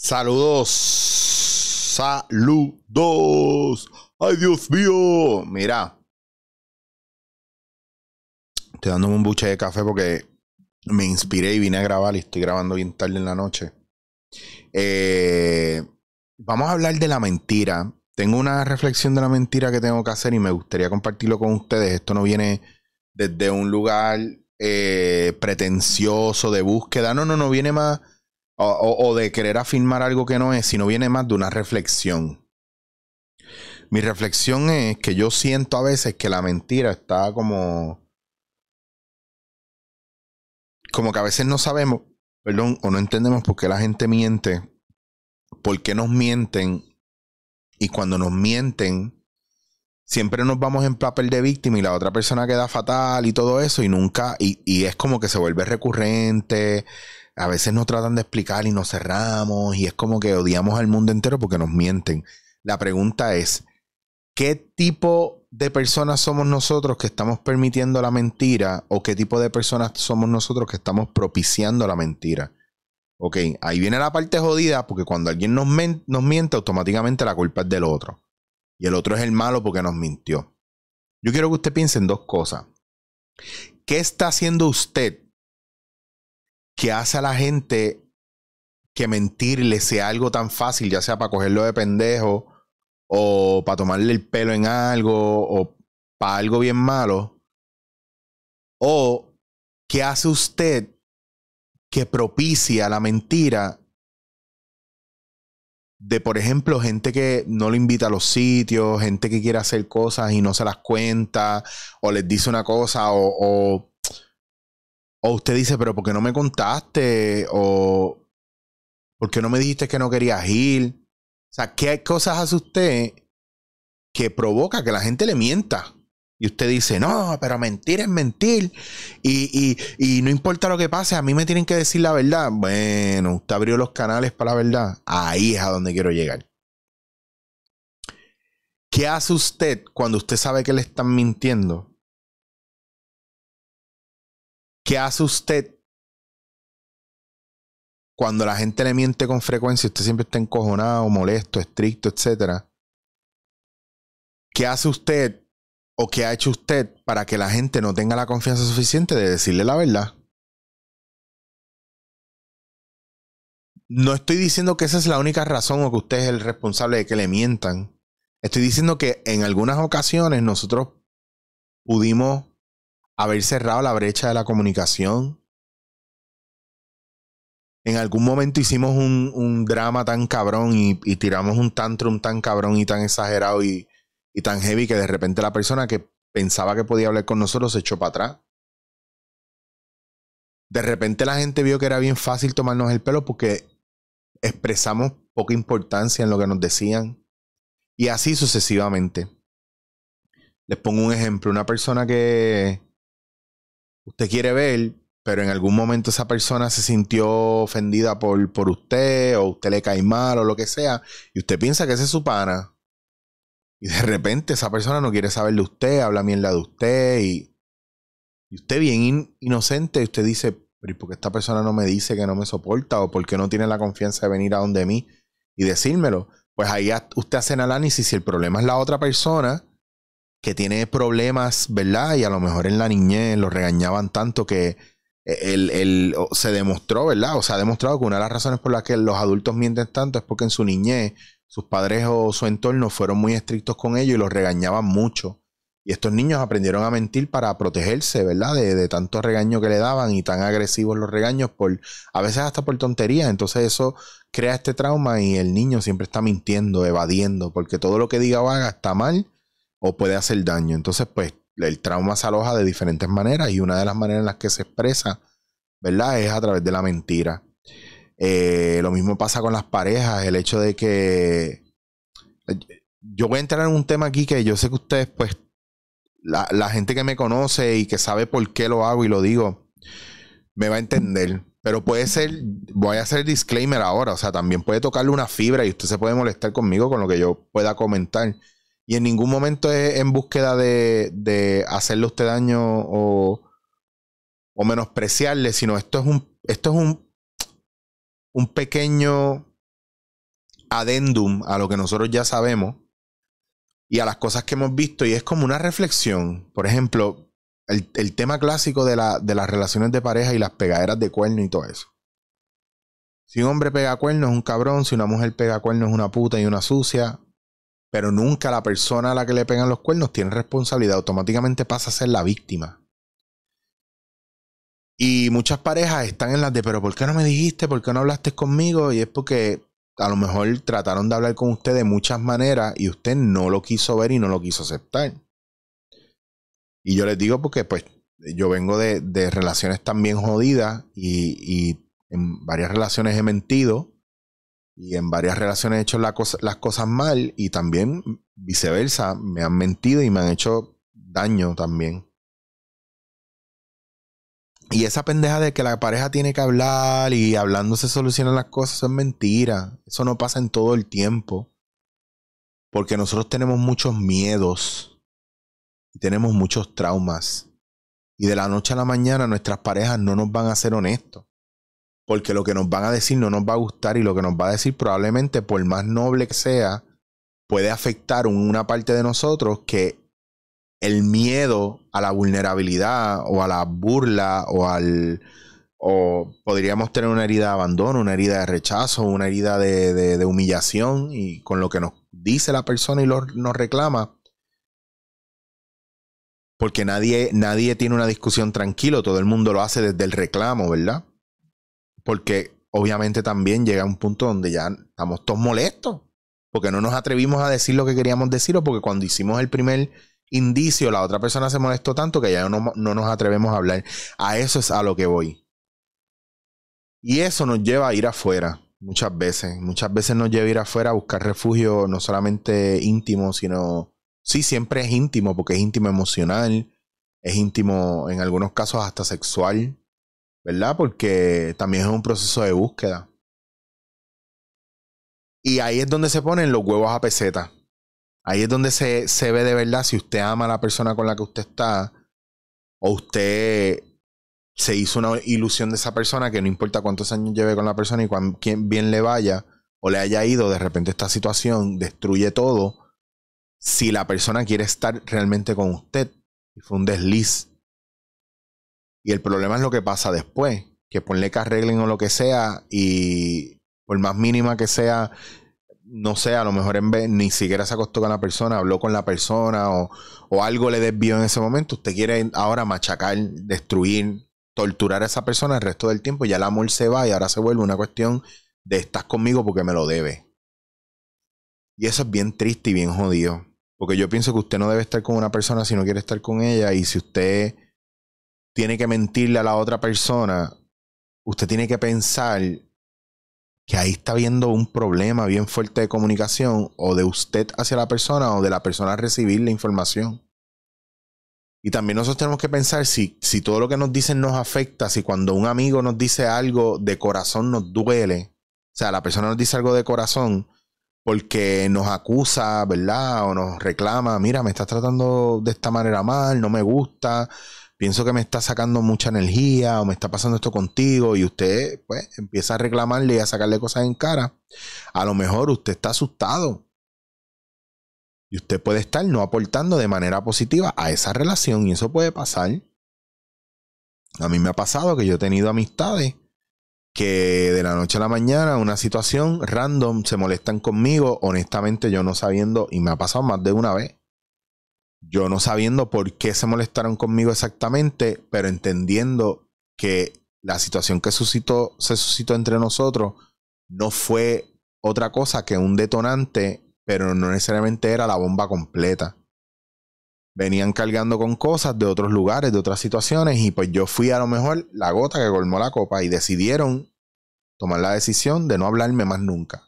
Saludos. Saludos. Ay, Dios mío. Mira. Estoy dándome un buche de café porque me inspiré y vine a grabar y estoy grabando bien tarde en la noche. Eh, vamos a hablar de la mentira. Tengo una reflexión de la mentira que tengo que hacer y me gustaría compartirlo con ustedes. Esto no viene desde un lugar eh, pretencioso de búsqueda. No, no, no viene más o, de querer afirmar algo que no es, sino viene más de una reflexión. Mi reflexión es que yo siento a veces que la mentira está como... Como que a veces no sabemos, perdón, o no entendemos por qué la gente miente, por qué nos mienten, y cuando nos mienten, siempre nos vamos en papel de víctima y la otra persona queda fatal y todo eso y nunca, y, y, es como que se vuelve recurrente, a veces nos tratan de explicar y nos cerramos y es como que odiamos al mundo entero porque nos mienten. La pregunta es, ¿qué tipo de personas somos nosotros que estamos permitiendo la mentira o qué tipo de personas somos nosotros que estamos propiciando la mentira? Ok, ahí viene la parte jodida porque cuando alguien nos, nos miente automáticamente la culpa es del otro. Y el otro es el malo porque nos mintió. Yo quiero que usted piense en dos cosas. ¿Qué está haciendo usted ¿Qué hace a la gente que mentirle sea algo tan fácil, ya sea para cogerlo de pendejo o para tomarle el pelo en algo o para algo bien malo? ¿O qué hace usted que propicia la mentira de, por ejemplo, gente que no lo invita a los sitios, gente que quiere hacer cosas y no se las cuenta, o les dice una cosa, o o usted dice, pero ¿por qué no me contaste? O ¿por qué no me dijiste que no querías ir? O sea, ¿qué cosas hace usted que provoca que la gente le mienta? Y usted dice, no, pero mentir es mentir. Y, y, y, no importa lo que pase, a mí me tienen que decir la verdad. Bueno, usted abrió los canales para la verdad. Ahí es a donde quiero llegar. ¿Qué hace usted cuando usted sabe que le están mintiendo? ¿Qué hace usted cuando la gente le miente con frecuencia? Usted siempre está encojonado, molesto, estricto, etc. ¿Qué hace usted o qué ha hecho usted para que la gente no tenga la confianza suficiente de decirle la verdad? No estoy diciendo que esa es la única razón o que usted es el responsable de que le mientan. Estoy diciendo que en algunas ocasiones nosotros pudimos haber cerrado la brecha de la comunicación. En algún momento hicimos un, un drama tan cabrón y, tiramos un tantrum tan cabrón y tan exagerado y, y tan heavy que de repente la persona que pensaba que podía hablar con nosotros se echó para atrás. De repente la gente vio que era bien fácil tomarnos el pelo porque expresamos poca importancia en lo que nos decían. Y así sucesivamente. Les pongo un ejemplo. Una persona que, usted quiere ver, pero en algún momento esa persona se sintió ofendida por, por usted, o usted le cae mal, o lo que sea, y usted piensa que ese es su pana, y de repente esa persona no quiere saber de usted, habla mierda de usted, y, y usted bien inocente, usted dice, pero por qué esta persona no me dice que no me soporta, o por qué no tiene la confianza de venir a donde mí y decírmelo? Pues ahí usted hace el análisis si el problema es la otra persona que tiene problemas, ¿verdad? Y a lo mejor en la niñez los regañaban tanto que eh, el, se demostró, ¿verdad? O sea, ha demostrado que una de las razones por las que los adultos mienten tanto es porque en su niñez sus padres o su entorno fueron muy estrictos con ellos y los regañaban mucho. Y estos niños aprendieron a mentir para protegerse, ¿verdad? De, tanto regaño que le daban y tan agresivos los regaños, por, a veces hasta por tonterías. Entonces eso crea este trauma y el niño siempre está mintiendo, evadiendo, porque todo lo que diga o haga está mal o puede hacer daño. Entonces, pues el trauma se aloja de diferentes maneras y una de las maneras en las que se expresa, ¿verdad? Es a través de la mentira. Eh, lo mismo pasa con las parejas, el hecho de que... Yo voy a entrar en un tema aquí que yo sé que ustedes, pues, la, la gente que me conoce y que sabe por qué lo hago y lo digo, me va a entender. Pero puede ser, voy a hacer disclaimer ahora, o sea, también puede tocarle una fibra y usted se puede molestar conmigo con lo que yo pueda comentar. Y en ningún momento es en búsqueda de, de hacerle usted daño o, o, menospreciarle, sino esto es un, esto es un, un pequeño adendum a lo que nosotros ya sabemos y a las cosas que hemos visto. Y es como una reflexión. Por ejemplo, el, tema clásico de, la, de las relaciones de pareja y las pegaderas de cuerno y todo eso. Si un hombre pega cuerno es un cabrón, si una mujer pega cuerno es una puta y una sucia, pero nunca la persona a la que le pegan los cuernos tiene responsabilidad, automáticamente pasa a ser la víctima. Y muchas parejas están en las de, pero ¿por qué no me dijiste? ¿Por qué no hablaste conmigo? Y es porque a lo mejor trataron de hablar con usted de muchas maneras y usted no lo quiso ver y no lo quiso aceptar. Y yo les digo porque pues yo vengo de, de relaciones también jodidas y en varias relaciones he mentido y en varias relaciones he hecho las cosas mal y también viceversa, me han mentido y me han hecho daño también. Y esa pendeja de que la pareja tiene que hablar y hablando se solucionan las cosas, eso es mentira. Eso no pasa en todo el tiempo. Porque nosotros tenemos muchos miedos y tenemos muchos traumas. Y de la noche a la mañana nuestras parejas no nos van a ser honestos porque lo que nos van a decir no nos va a gustar y lo que nos va a decir probablemente, por más noble que sea, puede afectar una parte de nosotros que el miedo a la vulnerabilidad o a la burla o al o podríamos tener una herida de abandono, una herida de rechazo, una herida de, humillación y con lo que nos dice la persona y nos reclama. Porque nadie, nadie tiene una discusión tranquilo, todo el mundo lo hace desde el reclamo, ¿verdad? Porque obviamente también llega un punto donde ya estamos todos molestos. Porque no nos atrevimos a decir lo que queríamos decir o porque cuando hicimos el primer indicio la otra persona se molestó tanto que ya no, nos atrevemos a hablar. A eso es a lo que voy. Y eso nos lleva a ir afuera muchas veces. Muchas veces nos lleva a ir afuera a buscar refugio, no solamente íntimo, sino. Sí, siempre es íntimo, porque es íntimo emocional, es íntimo en algunos casos hasta sexual. ¿verdad? Porque también es un proceso de búsqueda. Y ahí es donde se ponen los huevos a peseta. Ahí es donde se, ve de verdad si usted ama a la persona con la que usted está o usted se hizo una ilusión de esa persona que no importa cuántos años lleve con la persona y cuán bien le vaya o le haya ido, de repente esta situación destruye todo. Si la persona quiere estar realmente con usted y fue un desliz y el problema es lo que pasa después, que ponle que arreglen o lo que sea y por más mínima que sea, no sé, a lo mejor en vez, ni siquiera se acostó con la persona, habló con la persona o, algo le desvió en ese momento. Usted quiere ahora machacar, destruir, torturar a esa persona el resto del tiempo. Ya el amor se va y ahora se vuelve una cuestión de estás conmigo porque me lo debe. Y eso es bien triste y bien jodido. Porque yo pienso que usted no debe estar con una persona si no quiere estar con ella. Y si usted tiene que mentirle a la otra persona, usted tiene que pensar que ahí está viendo un problema bien fuerte de comunicación o de usted hacia la persona o de la persona recibir la información. Y también nosotros tenemos que pensar si, si todo lo que nos dicen nos afecta, si cuando un amigo nos dice algo de corazón nos duele, o sea, la persona nos dice algo de corazón porque nos acusa, ¿verdad? O nos reclama, mira, me estás tratando de esta manera mal, no me gusta, pienso que me está sacando mucha energía o me está pasando esto contigo y usted pues empieza a reclamarle y a sacarle cosas en cara, a lo mejor usted está asustado. Y usted puede estar no aportando de manera positiva a esa relación y eso puede pasar. A mí me ha pasado que yo he tenido amistades que de la noche a la mañana una situación random se molestan conmigo, honestamente yo no sabiendo y me ha pasado más de una vez yo no sabiendo por qué se molestaron conmigo exactamente, pero entendiendo que la situación que suscitó, se suscitó entre nosotros no fue otra cosa que un detonante, pero no necesariamente era la bomba completa. Venían cargando con cosas de otros lugares, de otras situaciones, y pues yo fui a lo mejor la gota que colmó la copa y decidieron tomar la decisión de no hablarme más nunca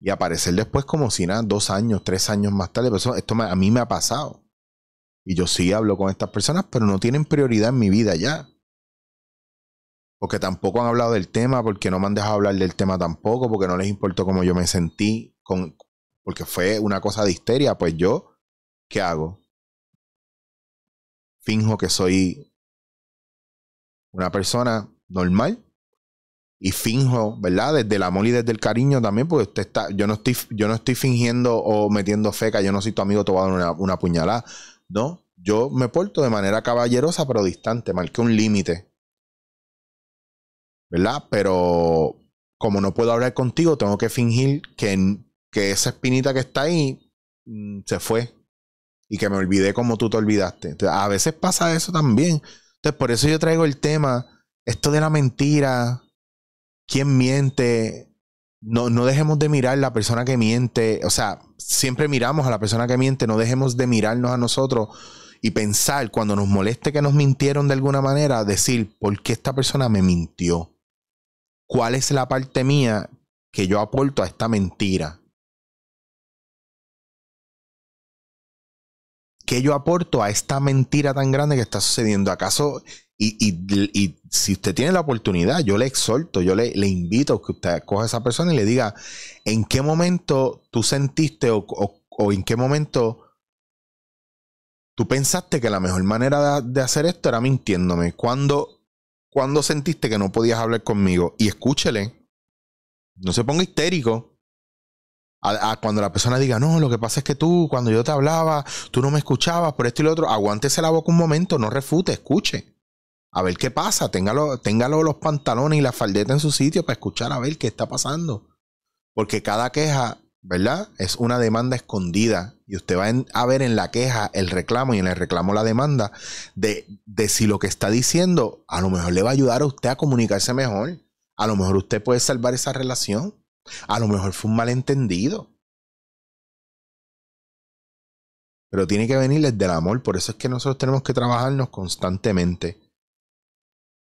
y aparecer después como si nada, dos años, tres años más tarde. esto a mí me ha pasado. Y yo sí hablo con estas personas, pero no tienen prioridad en mi vida ya. Porque tampoco han hablado del tema, porque no me han dejado hablar del tema tampoco, porque no les importó cómo yo me sentí, con, porque fue una cosa de histeria. Pues yo, ¿qué hago? Finjo que soy una persona normal y finjo, ¿verdad? Desde el amor y desde el cariño también, porque usted está, yo no estoy, yo no estoy fingiendo o metiendo feca, yo no soy tu amigo, te una, una puñalada, ¿no? Yo me porto de manera caballerosa, pero distante, marqué un límite, ¿verdad? Pero como no puedo hablar contigo, tengo que fingir que, que esa espinita que está ahí mm, se fue y que me olvidé como tú te olvidaste. a veces pasa eso también. Entonces, por eso yo traigo el tema, esto de la mentira, quién miente. No, no dejemos de mirar la persona que miente. O sea, siempre miramos a la persona que miente. No dejemos de mirarnos a nosotros y pensar cuando nos moleste que nos mintieron de alguna manera, decir, ¿por qué esta persona me mintió? ¿Cuál es la parte mía que yo aporto a esta mentira? ¿qué yo aporto a esta mentira tan grande que está sucediendo? ¿Acaso, y, si usted tiene la oportunidad, yo le exhorto, yo le, invito a que usted coja a esa persona y le diga, ¿en qué momento tú sentiste o, en qué momento tú pensaste que la mejor manera de, hacer esto era mintiéndome? ¿Cuándo, ¿Cuándo sentiste que no podías hablar conmigo? Y escúchele, no se ponga histérico cuando la persona diga, no, lo que pasa es que tú, cuando yo te hablaba, tú no me escuchabas por esto y lo otro, aguántese la boca un momento, no refute, escuche. A ver qué pasa, téngalo, téngalo los pantalones y la faldeta en su sitio para escuchar a ver qué está pasando. Porque cada queja, ¿verdad? Es una demanda escondida. Y usted va a ver en la queja el reclamo y en el reclamo la demanda de, de si lo que está diciendo a lo mejor le va a ayudar a usted a comunicarse mejor. A lo mejor usted puede salvar esa relación a lo mejor fue un malentendido. Pero tiene que venir desde el amor. Por eso es que nosotros tenemos que trabajarnos constantemente.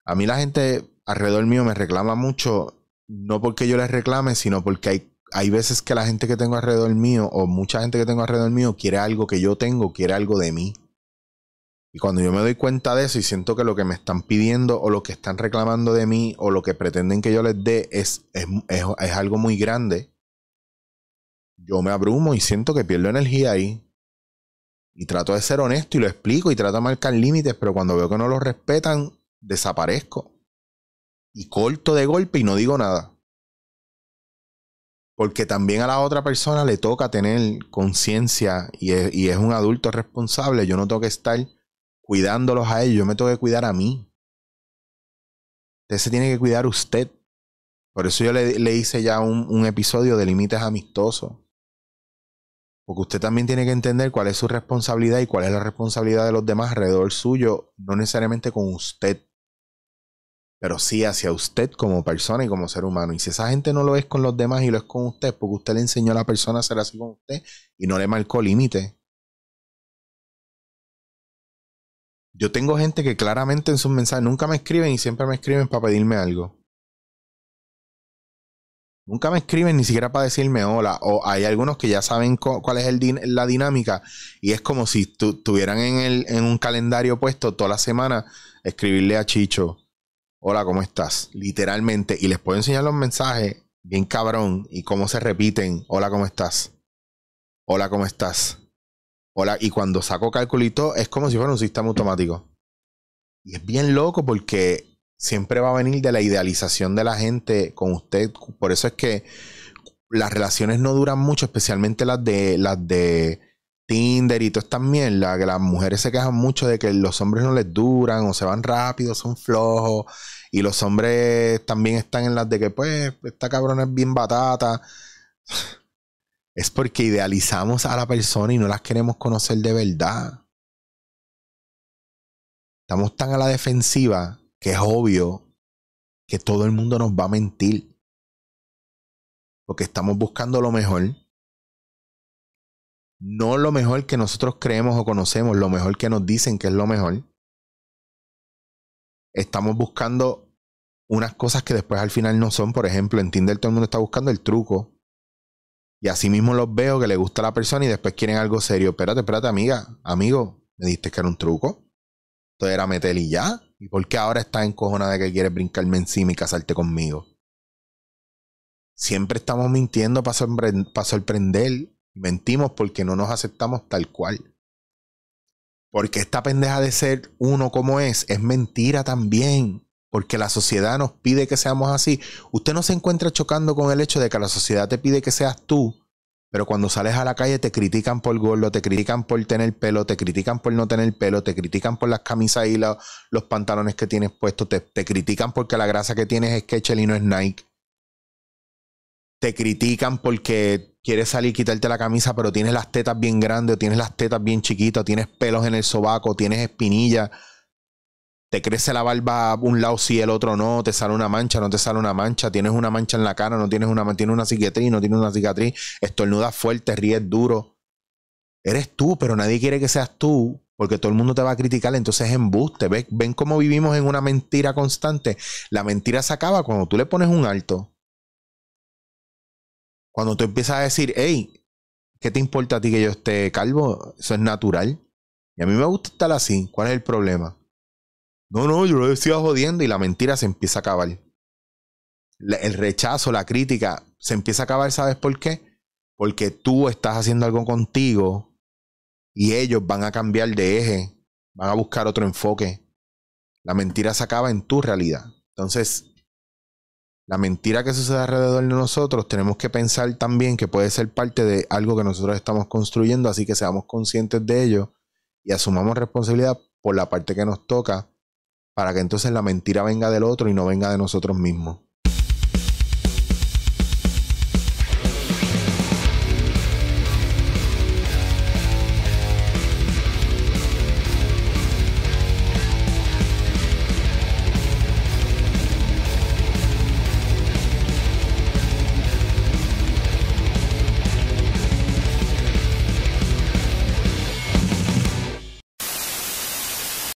A mí la gente alrededor mío me reclama mucho, no porque yo les reclame, sino porque hay, hay veces que la gente que tengo alrededor mío o mucha gente que tengo alrededor mío quiere algo que yo tengo, quiere algo de mí. Y cuando yo me doy cuenta de eso y siento que lo que me están pidiendo o lo que están reclamando de mí o lo que pretenden que yo les dé es, algo muy grande, yo me abrumo y siento que pierdo energía ahí. Y trato de ser honesto y lo explico y trato de marcar límites, pero cuando veo que no lo respetan, desaparezco. Y corto de golpe y no digo nada. Porque también a la otra persona le toca tener conciencia y, y, es un adulto responsable. Yo no tengo que estar cuidándolos a ellos, yo me tengo que cuidar a mí. Usted se tiene que cuidar usted. Por eso yo le, hice ya un, un episodio de límites amistosos. Porque usted también tiene que entender cuál es su responsabilidad y cuál es la responsabilidad de los demás alrededor suyo, no necesariamente con usted, pero sí hacia usted como persona y como ser humano. Y si esa gente no lo es con los demás y lo es con usted, porque usted le enseñó a la persona a ser así con usted y no le marcó límite. Yo tengo gente que claramente en sus mensajes nunca me escriben y siempre me escriben para pedirme algo. Nunca me escriben ni siquiera para decirme hola. O hay algunos que ya saben cuál es la dinámica. Y es como si tuvieran en, en un calendario puesto toda la semana escribirle a Chicho. Hola, ¿cómo estás? Literalmente. Y les puedo enseñar los mensajes bien cabrón y cómo se repiten. Hola, ¿cómo estás? Hola, ¿cómo estás? y cuando saco cálculo es como si fuera un sistema automático. Y es bien loco porque siempre va a venir de la idealización de la gente con usted. Por eso es que las relaciones no duran mucho, especialmente las de las de Tinder y todas estas mierdas, que las mujeres se quejan mucho de que los hombres no les duran o se van rápido, son flojos. Y los hombres también están en las de que, pues, esta cabrona es bien batata es porque idealizamos a la persona y no las queremos conocer de verdad. Estamos tan a la defensiva que es obvio que todo el mundo nos va a mentir. Porque estamos buscando lo mejor. No lo mejor que nosotros creemos o conocemos, lo mejor que nos dicen que es lo mejor. Estamos buscando unas cosas que después al final no son. Por ejemplo, en Tinder todo el mundo está buscando el truco y así mismo los veo que le gusta a la persona y después quieren algo serio. Espérate, espérate, amiga, amigo, me diste que era un truco. Entonces era meter y ya. ¿Y por qué ahora estás encojonada de que quieres brincarme encima y casarte conmigo? Siempre estamos mintiendo para, para sorprender. Mentimos porque no nos aceptamos tal cual. Porque esta pendeja de ser uno como es es mentira también porque la sociedad nos pide que seamos así. Usted no se encuentra chocando con el hecho de que la sociedad te pide que seas tú, pero cuando sales a la calle te critican por gordo, te critican por tener pelo, te critican por no tener pelo, te critican por las camisas y los pantalones que tienes puestos, te, critican porque la grasa que tienes es Ketchel y no es Nike. Te critican porque quieres salir y quitarte la camisa, pero tienes las tetas bien grandes, o tienes las tetas bien chiquitas, tienes pelos en el sobaco, tienes espinillas te crece la barba un lado sí, el otro no, te sale una mancha, no te sale una mancha, tienes una mancha en la cara, no tienes una, tienes una cicatriz, no tienes una cicatriz, estornudas fuerte, ríes duro. Eres tú, pero nadie quiere que seas tú, porque todo el mundo te va a criticar, entonces es embuste. ¿Ven, ven cómo vivimos en una mentira constante? La mentira se acaba cuando tú le pones un alto. Cuando tú empiezas a decir, hey, ¿qué te importa a ti que yo esté calvo? Eso es natural. Y a mí me gusta estar así. ¿Cuál es el problema? No, no, yo lo decía jodiendo y la mentira se empieza a acabar. El rechazo, la crítica, se empieza a acabar, ¿sabes por qué? Porque tú estás haciendo algo contigo y ellos van a cambiar de eje, van a buscar otro enfoque. La mentira se acaba en tu realidad. Entonces, la mentira que sucede alrededor de nosotros, tenemos que pensar también que puede ser parte de algo que nosotros estamos construyendo, así que seamos conscientes de ello y asumamos responsabilidad por la parte que nos toca para que entonces la mentira venga del otro y no venga de nosotros mismos.